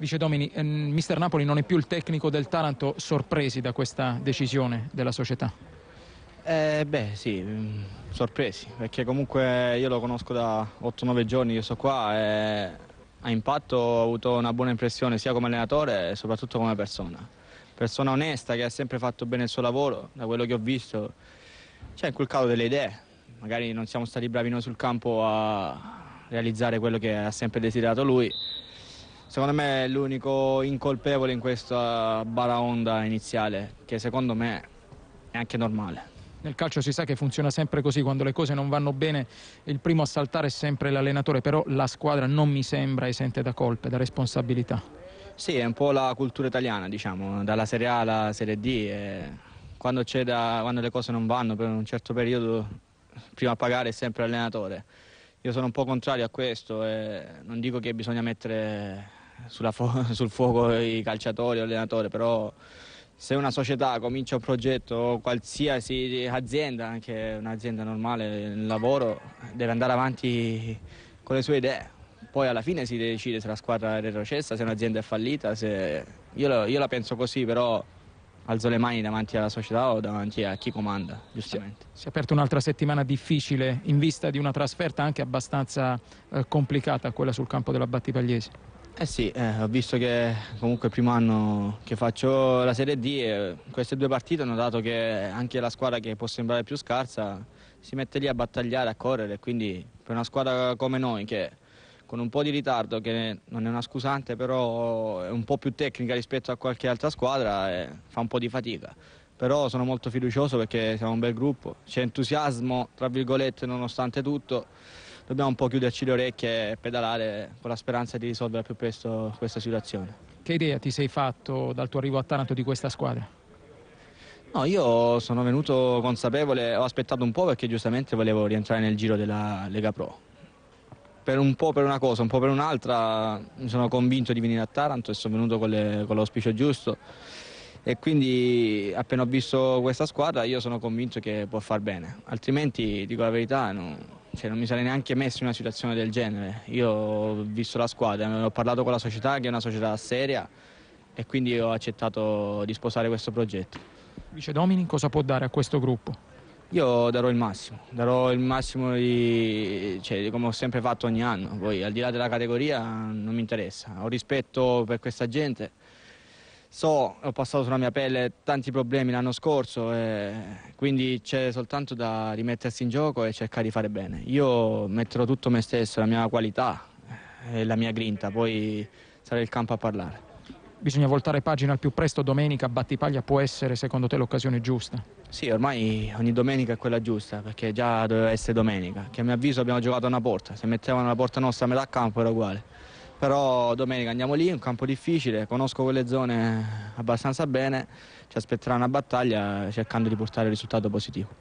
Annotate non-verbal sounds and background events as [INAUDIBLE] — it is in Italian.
Vice Domini, ehm, mister Napoli non è più il tecnico del Taranto sorpresi da questa decisione della società? Eh, beh sì, mm, sorpresi, perché comunque io lo conosco da 8-9 giorni che sto qua e a impatto ho avuto una buona impressione sia come allenatore e soprattutto come persona. Persona onesta che ha sempre fatto bene il suo lavoro, da quello che ho visto ci ha inculcato delle idee, magari non siamo stati bravi noi sul campo a realizzare quello che ha sempre desiderato lui secondo me è l'unico incolpevole in questa baraonda iniziale, che secondo me è anche normale. Nel calcio si sa che funziona sempre così, quando le cose non vanno bene il primo a saltare è sempre l'allenatore, però la squadra non mi sembra esente da colpe, da responsabilità. Sì, è un po' la cultura italiana, diciamo, dalla Serie A alla Serie D. Quando, da, quando le cose non vanno per un certo periodo, prima a pagare è sempre l'allenatore. Io sono un po' contrario a questo e non dico che bisogna mettere fu- [LAUGHS] sul fuoco i calciatori, l'allenatore, però se una società comincia un progetto, qualsiasi azienda, anche un'azienda normale, il lavoro deve andare avanti con le sue idee. Poi alla fine si decide se la squadra è retrocessa, se un'azienda è fallita, se... io, la, io la penso così, però alzo le mani davanti alla società o davanti a chi comanda, giustamente. Si è aperta un'altra settimana difficile in vista di una trasferta anche abbastanza eh, complicata, quella sul campo della Battipagliese. Eh sì, eh, ho visto che comunque il primo anno che faccio la Serie D, eh, queste due partite hanno dato che anche la squadra che può sembrare più scarsa si mette lì a battagliare, a correre, quindi per una squadra come noi che con un po' di ritardo, che non è una scusante, però è un po' più tecnica rispetto a qualche altra squadra, eh, fa un po' di fatica. Però sono molto fiducioso perché siamo un bel gruppo, c'è entusiasmo, tra virgolette, nonostante tutto dobbiamo un po' chiuderci le orecchie e pedalare con la speranza di risolvere più presto questa situazione. Che idea ti sei fatto dal tuo arrivo a Taranto di questa squadra? No, io sono venuto consapevole, ho aspettato un po' perché giustamente volevo rientrare nel giro della Lega Pro. Per un po' per una cosa, un po' per un'altra mi sono convinto di venire a Taranto e sono venuto con, le, con l'auspicio giusto e quindi appena ho visto questa squadra io sono convinto che può far bene, altrimenti dico la verità non, cioè, non mi sarei neanche messo in una situazione del genere. Io ho visto la squadra, ho parlato con la società che è una società seria e quindi ho accettato di sposare questo progetto. Vice Domini cosa può dare a questo gruppo? Io darò il massimo, darò il massimo di, cioè, come ho sempre fatto ogni anno, poi al di là della categoria non mi interessa, ho rispetto per questa gente So, ho passato sulla mia pelle tanti problemi l'anno scorso, quindi c'è soltanto da rimettersi in gioco e cercare di fare bene. Io metterò tutto me stesso, la mia qualità e la mia grinta, poi sarà il campo a parlare. Bisogna voltare pagina al più presto domenica, Battipaglia può essere secondo te l'occasione giusta? Sì, ormai ogni domenica è quella giusta, perché già doveva essere domenica, che a mio avviso abbiamo giocato a una porta, se mettevano la porta nostra a metà campo era uguale però domenica andiamo lì, un campo difficile, conosco quelle zone abbastanza bene, ci aspetterà una battaglia cercando di portare il risultato positivo.